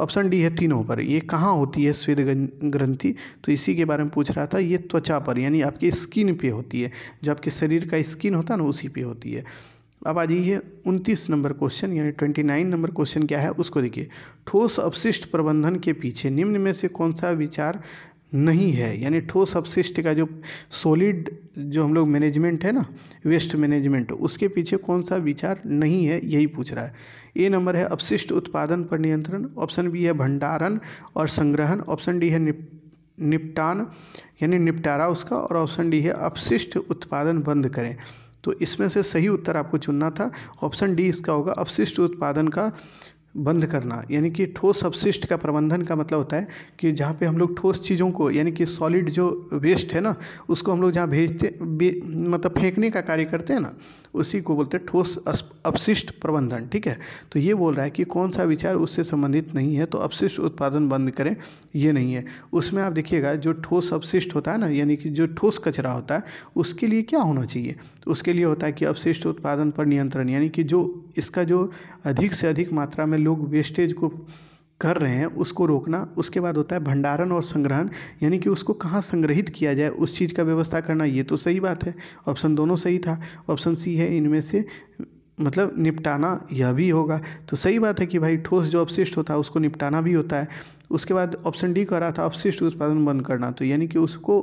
ऑप्शन डी है तीनों पर ये कहाँ होती है स्वेद ग्रंथि तो इसी के बारे में पूछ रहा था ये त्वचा पर यानी आपकी स्किन पे होती है जो आपके शरीर का स्किन होता है ना उसी पे होती है अब आ जाइए उनतीस नंबर क्वेश्चन यानी ट्वेंटी नाइन नंबर क्वेश्चन क्या है उसको देखिए ठोस अपशिष्ट प्रबंधन के पीछे निम्न में से कौन सा विचार नहीं है यानी ठोस अपशिष्ट का जो सॉलिड जो हम लोग मैनेजमेंट है ना वेस्ट मैनेजमेंट उसके पीछे कौन सा विचार नहीं है यही पूछ रहा है ए नंबर है अपशिष्ट उत्पादन पर नियंत्रण ऑप्शन बी है भंडारण और संग्रहण ऑप्शन डी है निपटान यानी निपटारा उसका और ऑप्शन डी है अपशिष्ट उत्पादन बंद करें तो इसमें से सही उत्तर आपको चुनना था ऑप्शन डी इसका होगा अपशिष्ट उत्पादन का बंद करना यानी कि ठोस अपशिष्ट का प्रबंधन का मतलब होता है कि जहाँ पे हम लोग ठोस चीज़ों को यानी कि सॉलिड जो वेस्ट है ना उसको हम लोग जहाँ भेजते मतलब फेंकने का कार्य करते हैं ना उसी को बोलते हैं ठोस अपशिष्ट प्रबंधन ठीक है तो ये बोल रहा है कि कौन सा विचार उससे संबंधित नहीं है तो अपशिष्ट उत्पादन बंद करें ये नहीं है उसमें आप देखिएगा जो ठोस अपशिष्ट होता है ना यानी कि जो ठोस कचरा होता है उसके लिए क्या होना चाहिए उसके लिए होता है कि अपशिष्ट उत्पादन पर नियंत्रण यानी कि जो इसका जो अधिक से अधिक मात्रा में लोग वेस्टेज को कर रहे हैं उसको रोकना उसके बाद होता है भंडारण और संग्रहण यानी कि उसको कहाँ संग्रहित किया जाए उस चीज़ का व्यवस्था करना ये तो सही बात है ऑप्शन दोनों सही था ऑप्शन सी है इनमें से मतलब निपटाना यह भी होगा तो सही बात है कि भाई ठोस जो अपशिष्ट होता है उसको निपटाना भी होता है उसके बाद ऑप्शन डी कह रहा था अपशिष्ट उत्पादन बंद करना तो यानी कि उसको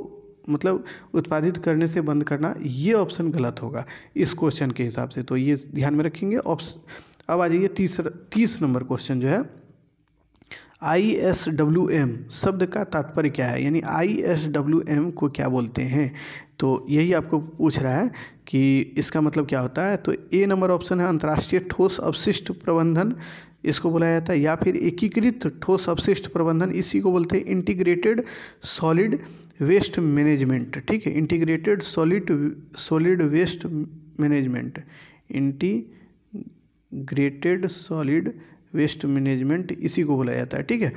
मतलब उत्पादित करने से बंद करना ये ऑप्शन गलत होगा इस क्वेश्चन के हिसाब से तो ये ध्यान में रखेंगे ऑप्शन अब आ जाइए तीसरा तीस नंबर क्वेश्चन जो है आई एस डब्ल्यू एम शब्द का तात्पर्य क्या है यानी आई एस डब्ल्यू एम को क्या बोलते हैं तो यही आपको पूछ रहा है कि इसका मतलब क्या होता है तो ए नंबर ऑप्शन है अंतर्राष्ट्रीय ठोस अवशिष्ट प्रबंधन इसको बोला जाता है या फिर एकीकृत ठोस अवशिष्ट प्रबंधन इसी को बोलते हैं इंटीग्रेटेड सॉलिड वेस्ट मैनेजमेंट ठीक है integrated solid solid waste management integrated solid waste management इसी को बोला जाता है ठीक है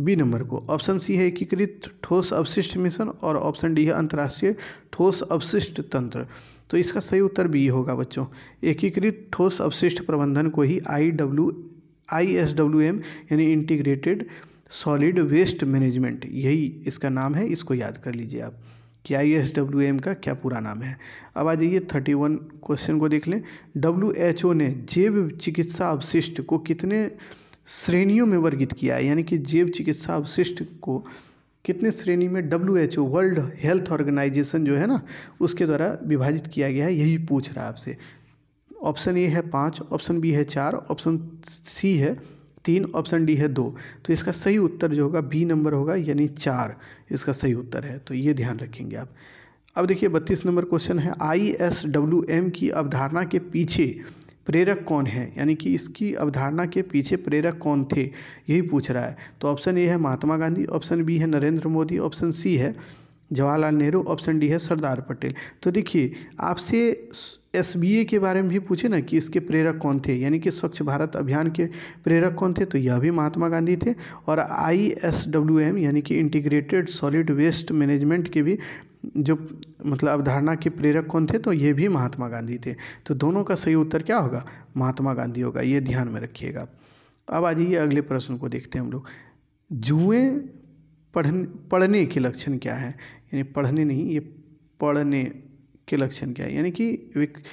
बी नंबर को ऑप्शन सी है एकीकृत ठोस अवशिष्ट मिशन और ऑप्शन डी है अंतर्राष्ट्रीय ठोस अवशिष्ट तंत्र तो इसका सही उत्तर बी होगा बच्चों एकीकृत ठोस अवशिष्ट प्रबंधन को ही I W I S W M यानी इंटीग्रेटेड सॉलिड वेस्ट मैनेजमेंट यही इसका नाम है इसको याद कर लीजिए आप कि आई एस डब्ल्यू एम का क्या पूरा नाम है अब आ जाइए थर्टी वन क्वेश्चन को देख लें डब्ल्यू एच ओ ने जैव चिकित्सा अवशिष्ट को कितने श्रेणियों में वर्गित किया है यानी कि जैव चिकित्सा अवशिष्ट को कितने श्रेणी में W H O world health organisation जो है ना उसके द्वारा विभाजित किया गया है यही पूछ रहा है आपसे ऑप्शन ए है पाँच ऑप्शन बी है चार ऑप्शन सी है तीन ऑप्शन डी है दो तो इसका सही उत्तर जो होगा बी नंबर होगा यानी चार इसका सही उत्तर है तो ये ध्यान रखेंगे आप अब देखिए बत्तीस नंबर क्वेश्चन है आई एस डब्ल्यू एम की अवधारणा के पीछे प्रेरक कौन है यानी कि इसकी अवधारणा के पीछे प्रेरक कौन थे यही पूछ रहा है तो ऑप्शन ए है महात्मा गांधी ऑप्शन बी है नरेंद्र मोदी ऑप्शन सी है जवाहरलाल नेहरू ऑप्शन डी है सरदार पटेल तो देखिए आपसे एस के बारे में भी पूछे ना कि इसके प्रेरक कौन थे यानी कि स्वच्छ भारत अभियान के प्रेरक कौन थे तो यह भी महात्मा गांधी थे और आई यानी कि इंटीग्रेटेड सॉलिड वेस्ट मैनेजमेंट के भी जो मतलब अवधारणा के प्रेरक कौन थे तो ये भी महात्मा गांधी थे तो दोनों का सही उत्तर क्या होगा महात्मा गांधी होगा ये ध्यान में रखिएगा अब आ जाइए अगले प्रश्न को देखते हैं हम लोग जुए पढ़ने पढ़ने के लक्षण क्या है यानी पढ़ने नहीं ये पढ़ने के लक्षण क्या है यानी कि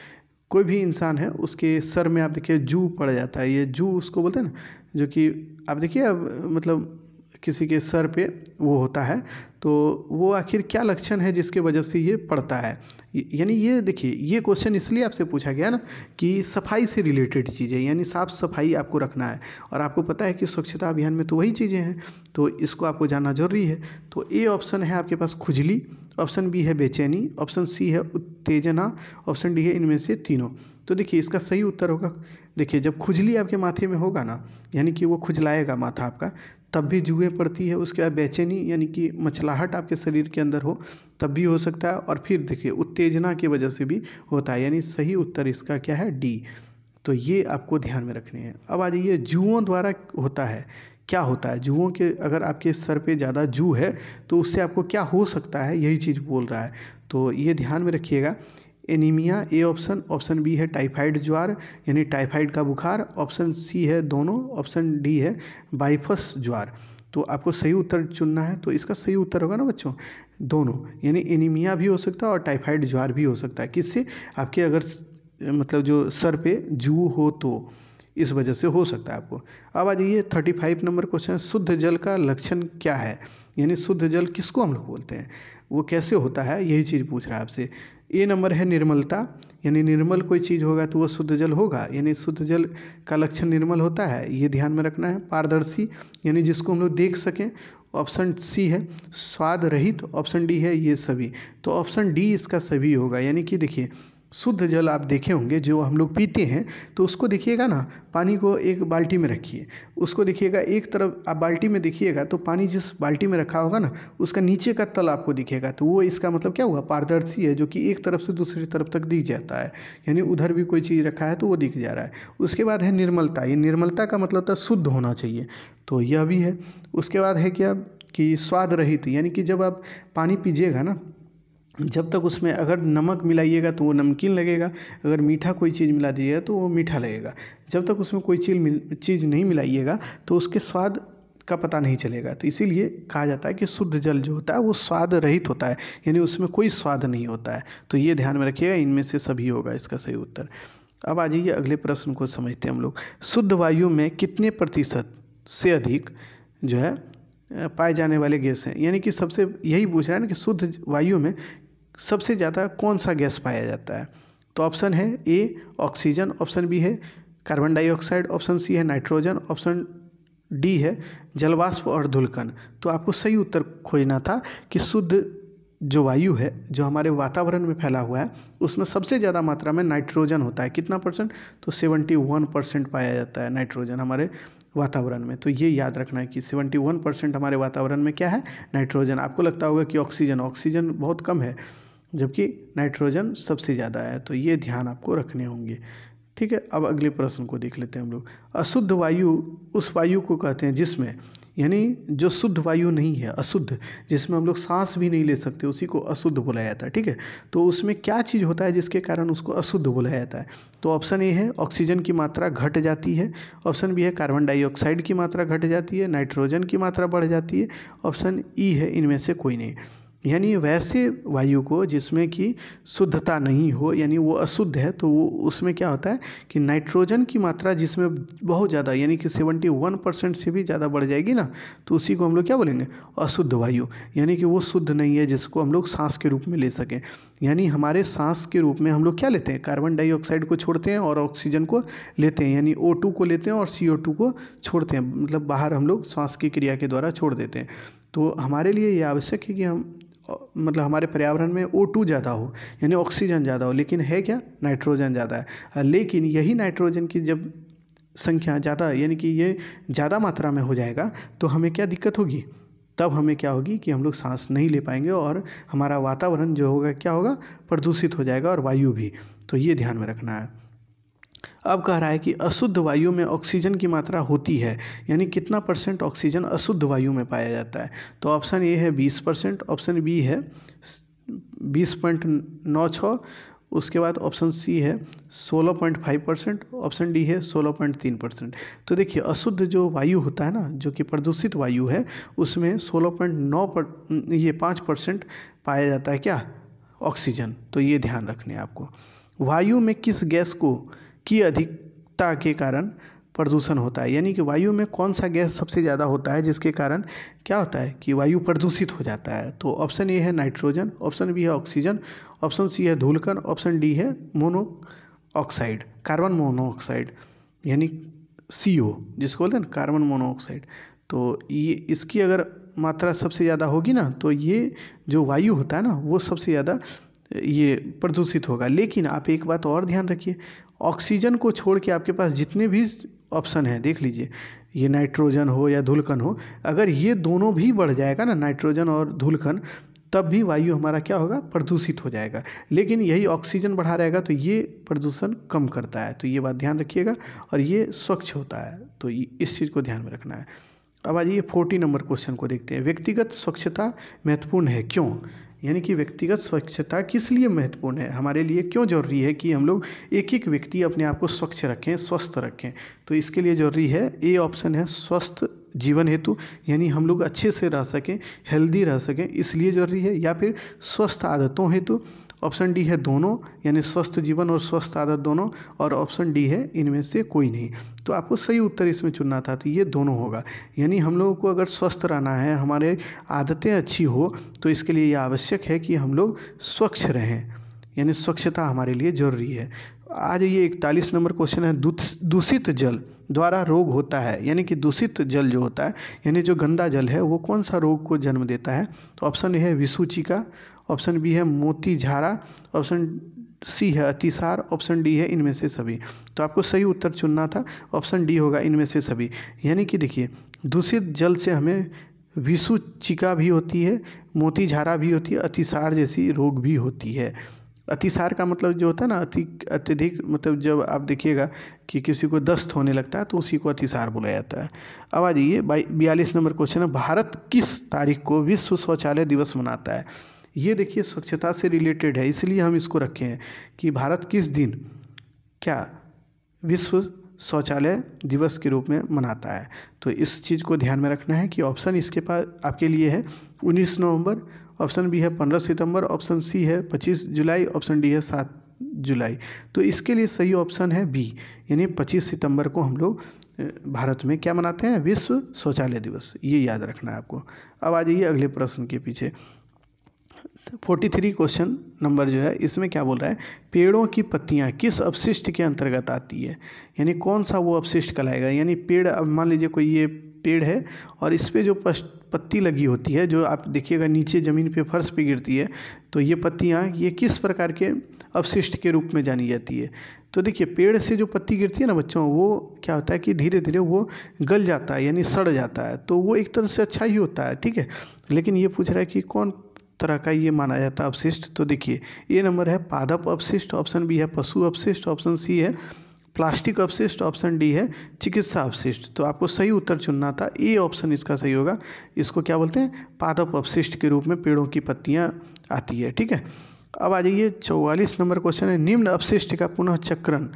कोई भी इंसान है उसके सर में आप देखिए जू पड़ जाता है ये जू उसको बोलते हैं ना जो कि आप देखिए अब मतलब किसी के सर पे वो होता है तो वो आखिर क्या लक्षण है जिसके वजह से ये पड़ता है यानी ये देखिए ये क्वेश्चन इसलिए आपसे पूछा गया ना कि सफाई से रिलेटेड चीज़ें यानी साफ़ सफाई आपको रखना है और आपको पता है कि स्वच्छता अभियान में तो वही चीज़ें हैं तो इसको आपको जानना जरूरी है तो ए ऑप्शन है आपके पास खुजली ऑप्शन बी है बेचैनी ऑप्शन सी है उत्तेजना ऑप्शन डी है इनमें से तीनों तो देखिए इसका सही उत्तर होगा देखिए जब खुजली आपके माथे में होगा ना यानी कि वो खुजलाएगा माथा आपका तब भी जुएँ पड़ती है उसके बाद बेचैनी यानी कि मछलाहट आपके शरीर के अंदर हो तब भी हो सकता है और फिर देखिए उत्तेजना की वजह से भी होता है यानी सही उत्तर इसका क्या है डी तो ये आपको ध्यान में रखने हैं अब आ जाइए जुओं द्वारा होता है क्या होता है जुओं के अगर आपके सर पे ज़्यादा जू है तो उससे आपको क्या हो सकता है यही चीज़ बोल रहा है तो ये ध्यान में रखिएगा anaemia A option option B है टाइफाइड ज्वार यानी टाइफाइड का बुखार ऑप्शन सी है दोनों ऑप्शन डी है बाइफस ज्वार तो आपको सही उत्तर चुनना है तो इसका सही उत्तर होगा ना बच्चों दोनों यानी एनीमिया भी हो सकता है और टाइफाइड ज्वार भी हो सकता है किससे आपके अगर मतलब जो सर पे जू हो तो इस वजह से हो सकता है आपको अब आ जाइए थर्टी फाइव नंबर क्वेश्चन शुद्ध जल का लक्षण क्या है यानी शुद्ध जल किसको हम लोग बोलते हैं वो कैसे होता है यही चीज़ पूछ रहा है आपसे ए नंबर है निर्मलता यानी निर्मल कोई चीज़ होगा तो वह शुद्ध जल होगा यानी शुद्ध जल का लक्षण निर्मल होता है ये ध्यान में रखना है पारदर्शी यानी जिसको हम लोग देख सकें ऑप्शन सी है स्वाद रहित ऑप्शन डी है ये सभी तो ऑप्शन डी इसका सभी होगा यानी कि देखिए शुद्ध जल आप देखे होंगे जो हम लोग पीते हैं तो उसको देखिएगा ना पानी को एक बाल्टी में रखिए उसको देखिएगा एक तरफ आप बाल्टी में देखिएगा तो पानी जिस बाल्टी में रखा होगा ना उसका नीचे का तल आपको दिखेगा तो वो इसका मतलब क्या हुआ पारदर्शी है जो कि एक तरफ से दूसरी तरफ तक दिख जाता है यानी उधर भी कोई चीज़ रखा है तो वो दिख जा रहा है उसके बाद है निर्मलता ये निर्मलता का मतलब था शुद्ध होना चाहिए तो यह भी है उसके बाद है क्या कि स्वाद रहित यानी कि जब आप पानी पीजिएगा ना जब तक उसमें अगर नमक मिलाइएगा तो वो नमकीन लगेगा अगर मीठा कोई चीज़ मिला दीजिएगा तो वो मीठा लगेगा जब तक उसमें कोई चीज़ चीज़ नहीं मिलाइएगा तो उसके स्वाद का पता नहीं चलेगा तो इसीलिए कहा जाता है कि शुद्ध जल जो होता है वो स्वाद रहित होता है यानी उसमें कोई स्वाद नहीं होता है तो ये ध्यान में रखिएगा इनमें से सभी होगा इसका सही उत्तर अब आ जाइए अगले प्रश्न को समझते हैं हम लोग शुद्ध वायु में कितने प्रतिशत से अधिक जो है पाए जाने वाले गैस हैं यानी कि सबसे यही पूछ रहा है ना कि शुद्ध वायु में सबसे ज़्यादा कौन सा गैस पाया जाता है तो ऑप्शन है ए ऑक्सीजन ऑप्शन बी है कार्बन डाइऑक्साइड ऑप्शन सी है नाइट्रोजन ऑप्शन डी है जलवाष्प और धुलकन तो आपको सही उत्तर खोजना था कि शुद्ध जो वायु है जो हमारे वातावरण में फैला हुआ है उसमें सबसे ज़्यादा मात्रा में नाइट्रोजन होता है कितना परसेंट तो सेवेंटी वन परसेंट पाया जाता है नाइट्रोजन हमारे वातावरण में तो ये याद रखना है कि सेवेंटी वन परसेंट हमारे वातावरण में क्या है नाइट्रोजन आपको लगता होगा कि ऑक्सीजन ऑक्सीजन बहुत कम है जबकि नाइट्रोजन सबसे ज़्यादा है तो ये ध्यान आपको रखने होंगे ठीक है अब अगले प्रश्न को देख लेते हैं हम लोग अशुद्ध वायु उस वायु को कहते हैं जिसमें यानी जो शुद्ध वायु नहीं है अशुद्ध जिसमें हम लोग सांस भी नहीं ले सकते उसी को अशुद्ध बोला जाता है ठीक है तो उसमें क्या चीज़ होता है जिसके कारण उसको अशुद्ध बोला जाता है तो ऑप्शन ए है ऑक्सीजन की मात्रा घट जाती है ऑप्शन बी है कार्बन डाइऑक्साइड की मात्रा घट जाती है नाइट्रोजन की मात्रा बढ़ जाती है ऑप्शन ई e है इनमें से कोई नहीं यानी वैसे वायु को जिसमें कि शुद्धता नहीं हो यानी वो अशुद्ध है तो वो उसमें क्या होता है कि नाइट्रोजन की मात्रा जिसमें बहुत ज़्यादा यानी कि सेवेंटी वन परसेंट से भी ज़्यादा बढ़ जाएगी ना तो उसी को हम लोग क्या बोलेंगे अशुद्ध वायु यानी कि वो शुद्ध नहीं है जिसको हम लोग सांस के रूप में ले सकें यानी हमारे सांस के रूप में हम लोग क्या लेते हैं कार्बन डाइऑक्साइड को छोड़ते हैं और ऑक्सीजन को लेते हैं यानी ओ को लेते हैं और सी को छोड़ते हैं मतलब बाहर हम लोग सांस की क्रिया के द्वारा छोड़ देते हैं तो हमारे लिए ये आवश्यक है कि हम मतलब हमारे पर्यावरण में ओ टू ज़्यादा हो यानी ऑक्सीजन ज़्यादा हो लेकिन है क्या नाइट्रोजन ज़्यादा है लेकिन यही नाइट्रोजन की जब संख्या ज़्यादा यानी कि ये ज़्यादा मात्रा में हो जाएगा तो हमें क्या दिक्कत होगी तब हमें क्या होगी कि हम लोग सांस नहीं ले पाएंगे और हमारा वातावरण जो होगा क्या होगा प्रदूषित हो जाएगा और वायु भी तो ये ध्यान में रखना है अब कह रहा है कि अशुद्ध वायु में ऑक्सीजन की मात्रा होती है यानी कितना परसेंट ऑक्सीजन अशुद्ध वायु में पाया जाता है तो ऑप्शन ए है बीस परसेंट ऑप्शन बी है बीस पॉइंट नौ छः उसके बाद ऑप्शन सी है सोलह point five percent option D है सोलह पॉइंट तीन परसेंट तो देखिए अशुद्ध जो वायु होता है ना जो कि प्रदूषित वायु है उसमें सोलह पॉइंट नौ पर ये पाँच परसेंट पाया जाता है क्या ऑक्सीजन तो ये ध्यान रखने आपको वायु में किस गैस को की अधिकता के कारण प्रदूषण होता है यानी कि वायु में कौन सा गैस सबसे ज़्यादा होता है जिसके कारण क्या होता है कि वायु प्रदूषित हो जाता है तो ऑप्शन ए है नाइट्रोजन ऑप्शन बी है ऑक्सीजन ऑप्शन सी है धूलकण ऑप्शन डी है मोनोऑक्साइड कार्बन मोनोऑक्साइड यानी सी जिसको बोलते हैं ना कार्बन मोनोऑक्साइड तो ये इसकी अगर मात्रा सबसे ज़्यादा होगी ना तो ये जो वायु होता है ना वो सबसे ज़्यादा ये प्रदूषित होगा लेकिन आप एक बात और ध्यान रखिए ऑक्सीजन को छोड़ के आपके पास जितने भी ऑप्शन हैं देख लीजिए ये नाइट्रोजन हो या धुलकन हो अगर ये दोनों भी बढ़ जाएगा ना नाइट्रोजन और धुलकन तब भी वायु हमारा क्या होगा प्रदूषित हो जाएगा लेकिन यही ऑक्सीजन बढ़ा रहेगा तो ये प्रदूषण कम करता है तो ये बात ध्यान रखिएगा और ये स्वच्छ होता है तो इस चीज़ को ध्यान में रखना है अब आ जाइए फोर्टी नंबर क्वेश्चन को देखते हैं व्यक्तिगत स्वच्छता महत्वपूर्ण है क्यों यानी कि व्यक्तिगत स्वच्छता किस लिए महत्वपूर्ण है हमारे लिए क्यों ज़रूरी है कि हम लोग एक एक व्यक्ति अपने आप को स्वच्छ रखें स्वस्थ रखें तो इसके लिए ज़रूरी है ए ऑप्शन है स्वस्थ जीवन हेतु यानी हम लोग अच्छे से रह सकें हेल्दी रह सकें इसलिए ज़रूरी है या फिर स्वस्थ आदतों हेतु ऑप्शन डी है दोनों यानी स्वस्थ जीवन और स्वस्थ आदत दोनों और ऑप्शन डी है इनमें से कोई नहीं तो आपको सही उत्तर इसमें चुनना था तो ये दोनों होगा यानी हम लोगों को अगर स्वस्थ रहना है हमारे आदतें अच्छी हो तो इसके लिए यह आवश्यक है कि हम लोग स्वच्छ रहें यानी स्वच्छता हमारे लिए जरूरी है आज ये इकतालीस नंबर क्वेश्चन है दूषित जल द्वारा रोग होता है यानी कि दूषित जल जो होता है यानी जो गंदा जल है वो कौन सा रोग को जन्म देता है तो ऑप्शन ए है विसूचिका ऑप्शन बी है मोती झारा ऑप्शन सी है अतिसार ऑप्शन डी है इनमें से सभी तो आपको सही उत्तर चुनना था ऑप्शन डी होगा इनमें से सभी यानी कि देखिए दूषित जल से हमें विसूचिका भी होती है मोती झारा भी होती है अतिसार जैसी रोग भी होती है अतिसार का मतलब जो होता है ना अति अत्यधिक मतलब जब आप देखिएगा कि किसी को दस्त होने लगता है तो उसी को अतिसार बोला जाता है अब आ जाइए बयालीस नंबर क्वेश्चन है भारत किस तारीख को विश्व शौचालय दिवस मनाता है ये देखिए स्वच्छता से रिलेटेड है इसलिए हम इसको रखे हैं कि भारत किस दिन क्या विश्व शौचालय दिवस के रूप में मनाता है तो इस चीज़ को ध्यान में रखना है कि ऑप्शन इसके पास आपके लिए है 19 नवंबर ऑप्शन बी है पंद्रह सितंबर ऑप्शन सी है पच्चीस जुलाई ऑप्शन डी है सात जुलाई तो इसके लिए सही ऑप्शन है बी यानी पच्चीस सितंबर को हम लोग भारत में क्या मनाते हैं विश्व शौचालय दिवस ये याद रखना है आपको अब आ जाइए अगले प्रश्न के पीछे फोर्टी थ्री क्वेश्चन नंबर जो है इसमें क्या बोल रहा है पेड़ों की पत्तियां किस अपशिष्ट के अंतर्गत आती है यानी कौन सा वो अपशिष्ट कहलाएगा यानी पेड़ अब मान लीजिए कोई ये पेड़ है और इस पर जो जो पत्ती लगी होती है जो आप देखिएगा नीचे ज़मीन पे फर्श पे गिरती है तो ये पत्तियाँ ये किस प्रकार के अवशिष्ट के रूप में जानी जाती है तो देखिए पेड़ से जो पत्ती गिरती है ना बच्चों वो क्या होता है कि धीरे धीरे वो गल जाता है यानी सड़ जाता है तो वो एक तरह से अच्छा ही होता है ठीक है लेकिन ये पूछ रहा है कि कौन तरह का ये माना जाता है अवशिष्ट तो देखिए ए नंबर है पादप अपशिष्ट ऑप्शन बी है पशु अपशिष्ट ऑप्शन सी है प्लास्टिक अपशिष्ट ऑप्शन डी है चिकित्सा अपशिष्ट तो आपको सही उत्तर चुनना था ए ऑप्शन इसका सही होगा इसको क्या बोलते हैं पादप अपशिष्ट के रूप में पेड़ों की पत्तियाँ आती है ठीक है अब आ जाइए चौवालीस नंबर क्वेश्चन है निम्न अपशिष्ट का पुनः चक्रण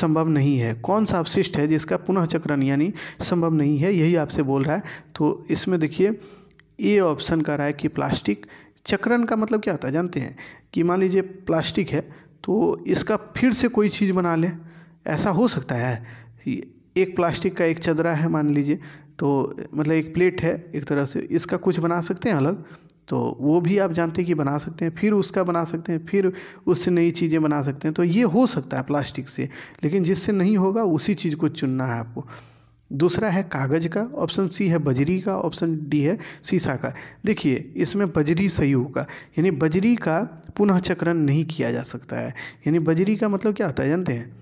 संभव नहीं है कौन सा अपशिष्ट है जिसका पुनः चक्रण यानी संभव नहीं है यही आपसे बोल रहा है तो इसमें देखिए ए ऑप्शन का रहा है कि प्लास्टिक चक्रण का मतलब क्या होता है जानते हैं कि मान लीजिए प्लास्टिक है तो इसका फिर से कोई चीज़ बना लें ऐसा हो सकता है एक प्लास्टिक का एक चदरा है मान लीजिए तो मतलब एक प्लेट है एक तरह से इसका कुछ बना सकते हैं अलग तो वो भी आप जानते हैं कि बना सकते हैं फिर उसका बना सकते हैं फिर उससे नई चीज़ें बना सकते हैं तो ये हो सकता है प्लास्टिक से लेकिन जिससे नहीं होगा उसी चीज़ को चुनना है आपको दूसरा है कागज़ का ऑप्शन सी है बजरी का ऑप्शन डी है सीसा का देखिए इसमें बजरी सही होगा यानी बजरी का पुनः चक्रण नहीं किया जा सकता है यानी बजरी का मतलब क्या होता है जानते हैं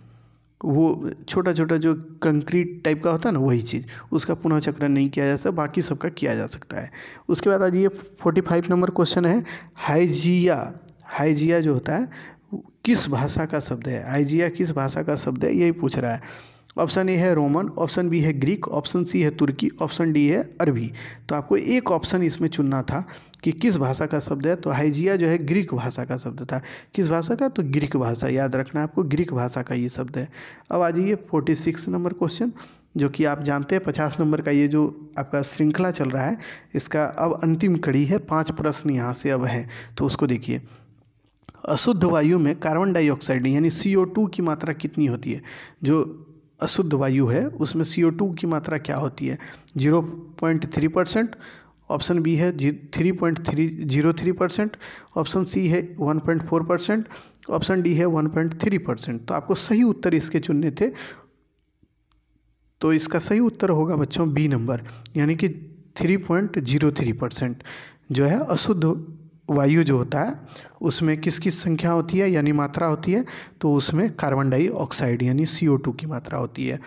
वो छोटा छोटा जो कंक्रीट टाइप का होता है ना वही चीज़ उसका पुनः चक्रण नहीं किया जा सकता बाकी सबका किया जा सकता है उसके बाद आज ये फोर्टी फाइव नंबर क्वेश्चन है हाइजिया हाइजिया जो होता है किस भाषा का शब्द है हाइजिया किस भाषा का शब्द है यही पूछ रहा है ऑप्शन ए है रोमन ऑप्शन बी है ग्रीक ऑप्शन सी है तुर्की ऑप्शन डी है अरबी तो आपको एक ऑप्शन इसमें चुनना था कि किस भाषा का शब्द है तो हाइजिया जो है ग्रीक भाषा का शब्द था किस भाषा का तो ग्रीक भाषा याद रखना आपको ग्रीक भाषा का ये शब्द है अब आ जाइए फोर्टी सिक्स नंबर क्वेश्चन जो कि आप जानते हैं पचास नंबर का ये जो आपका श्रृंखला चल रहा है इसका अब अंतिम कड़ी है पाँच प्रश्न यहाँ से अब है तो उसको देखिए अशुद्ध वायु में कार्बन डाइऑक्साइड यानी सी ओ टू की मात्रा कितनी होती है जो अशुद्ध वायु है उसमें सी की मात्रा क्या होती है zero point three percent option B है जी three point three zero three percent option C है one point four percent option D है वन पॉइंट थ्री परसेंट तो आपको सही उत्तर इसके चुनने थे तो इसका सही उत्तर होगा बच्चों बी नंबर यानी कि three point zero three percent जो है अशुद्ध वायु जो होता है उसमें किस किस संख्या होती है यानी मात्रा होती है तो उसमें कार्बन डाइऑक्साइड यानी सी की मात्रा होती है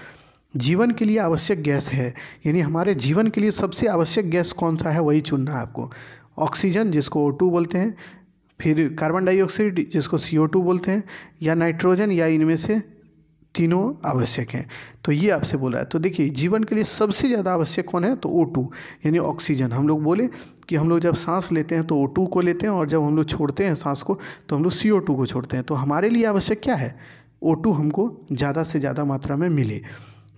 जीवन के लिए आवश्यक गैस है यानी हमारे जीवन के लिए सबसे आवश्यक गैस कौन सा है वही चुनना है आपको ऑक्सीजन जिसको ओ बोलते हैं फिर कार्बन डाइऑक्साइड जिसको सी बोलते हैं या नाइट्रोजन या इनमें से तीनों आवश्यक हैं तो ये आपसे बोला है तो देखिए जीवन के लिए सबसे ज़्यादा आवश्यक कौन है तो ओ यानी ऑक्सीजन हम लोग बोले कि हम लोग जब सांस लेते हैं तो ओ को लेते हैं और जब हम लोग छोड़ते हैं सांस को तो हम लोग सी को छोड़ते हैं तो हमारे लिए आवश्यक क्या है ओ हमको ज़्यादा से ज़्यादा मात्रा में मिले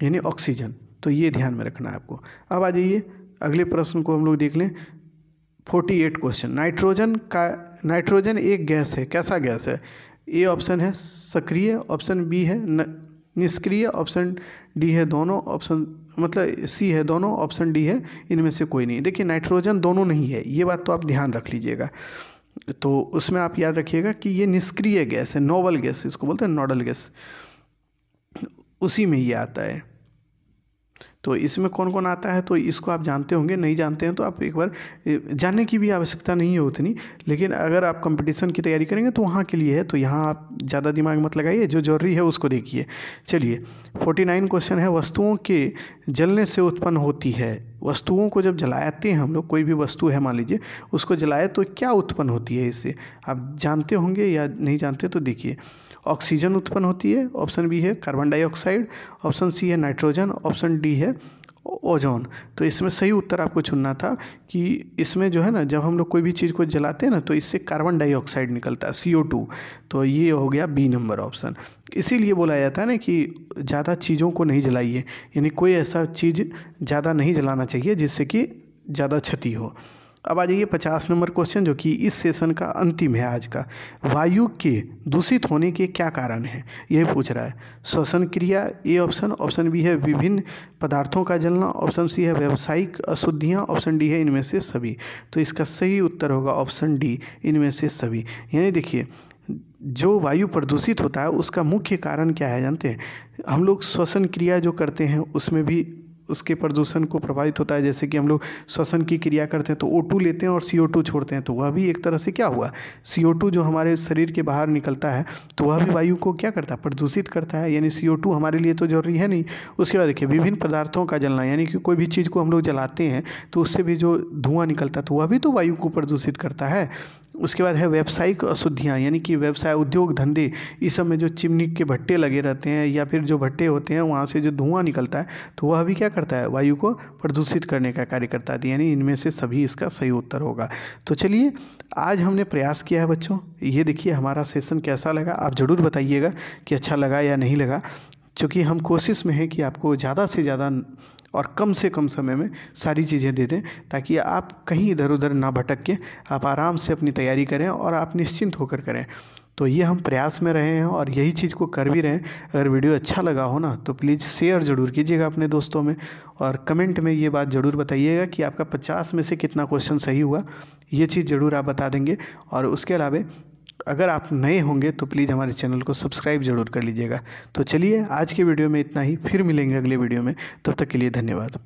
यानी ऑक्सीजन तो ये ध्यान में रखना है आपको अब आ जाइए अगले प्रश्न को हम लोग देख लें फोर्टी एट क्वेश्चन नाइट्रोजन का नाइट्रोजन एक गैस है कैसा गैस है ए ऑप्शन है सक्रिय ऑप्शन बी है निष्क्रिय ऑप्शन डी है दोनों ऑप्शन मतलब सी है दोनों ऑप्शन डी है इनमें से कोई नहीं देखिए नाइट्रोजन दोनों नहीं है ये बात तो आप ध्यान रख लीजिएगा तो उसमें आप याद रखिएगा कि ये निष्क्रिय गैस है नोबल गैस इसको बोलते हैं नोडल गैस उसी में ये आता है तो इसमें कौन कौन आता है तो इसको आप जानते होंगे नहीं जानते हैं तो आप एक बार जानने की भी आवश्यकता नहीं है उतनी लेकिन अगर आप कंपटीशन की तैयारी करेंगे तो वहाँ के लिए है तो यहाँ आप ज़्यादा दिमाग मत लगाइए जो जरूरी है उसको देखिए चलिए फोर्टी नाइन क्वेश्चन है वस्तुओं के जलने से उत्पन्न होती है वस्तुओं को जब जलाते हैं हम लोग कोई भी वस्तु है मान लीजिए उसको जलाए तो क्या उत्पन्न होती है इससे आप जानते होंगे या नहीं जानते तो देखिए ऑक्सीजन उत्पन्न होती है ऑप्शन बी है कार्बन डाइऑक्साइड ऑप्शन सी है नाइट्रोजन ऑप्शन डी है ओजोन तो इसमें सही उत्तर आपको चुनना था कि इसमें जो है ना जब हम लोग कोई भी चीज़ को जलाते हैं ना तो इससे कार्बन डाइऑक्साइड निकलता है सी टू तो ये हो गया बी नंबर ऑप्शन इसीलिए बोला जाता है ना कि ज़्यादा चीज़ों को नहीं जलाइए यानी कोई ऐसा चीज़ ज़्यादा नहीं जलाना चाहिए जिससे कि ज़्यादा क्षति हो अब आ जाइए पचास नंबर क्वेश्चन जो कि इस सेशन का अंतिम है आज का वायु के दूषित होने के क्या कारण हैं यह पूछ रहा है श्वसन क्रिया ए ऑप्शन ऑप्शन बी है विभिन्न पदार्थों का जलना ऑप्शन सी है व्यावसायिक अशुद्धियाँ ऑप्शन डी है इनमें से सभी तो इसका सही उत्तर होगा ऑप्शन डी इनमें से सभी यानी देखिए जो वायु प्रदूषित होता है उसका मुख्य कारण क्या है जानते हैं हम लोग श्वसन क्रिया जो करते हैं उसमें भी उसके प्रदूषण को प्रभावित होता है जैसे कि हम लोग श्वसन की क्रिया करते हैं तो ओ लेते हैं और सी छोड़ते हैं तो वह भी एक तरह से क्या हुआ सी जो हमारे शरीर के बाहर निकलता है तो वह भी वायु को क्या करता है प्रदूषित करता है यानी सी हमारे लिए तो जरूरी है नहीं उसके बाद देखिए विभिन्न पदार्थों का जलना यानी कि कोई भी चीज़ को हम लोग जलाते हैं तो उससे भी जो धुआं निकलता है तो वह भी तो वायु को प्रदूषित करता है उसके बाद है व्यावसायिक अशुद्धियाँ यानी कि व्यवसाय उद्योग धंधे इस सब में जो चिमनी के भट्टे लगे रहते हैं या फिर जो भट्टे होते हैं वहाँ से जो धुआं निकलता है तो वह भी क्या करता है वायु को प्रदूषित करने का कार्य करता है तो यानी इनमें से सभी इसका सही उत्तर होगा तो चलिए आज हमने प्रयास किया है बच्चों ये देखिए हमारा सेशन कैसा लगा आप ज़रूर बताइएगा कि अच्छा लगा या नहीं लगा चूँकि हम कोशिश में हैं कि आपको ज़्यादा से ज़्यादा और कम से कम समय में सारी चीज़ें दे दें ताकि आप कहीं इधर उधर ना भटक के आप आराम से अपनी तैयारी करें और आप निश्चिंत होकर करें तो ये हम प्रयास में रहे हैं और यही चीज़ को कर भी रहे हैं अगर वीडियो अच्छा लगा हो ना तो प्लीज़ शेयर ज़रूर कीजिएगा अपने दोस्तों में और कमेंट में ये बात ज़रूर बताइएगा कि आपका पचास में से कितना क्वेश्चन सही हुआ ये चीज़ ज़रूर आप बता देंगे और उसके अलावा अगर आप नए होंगे तो प्लीज़ हमारे चैनल को सब्सक्राइब जरूर कर लीजिएगा तो चलिए आज के वीडियो में इतना ही फिर मिलेंगे अगले वीडियो में तब तक के लिए धन्यवाद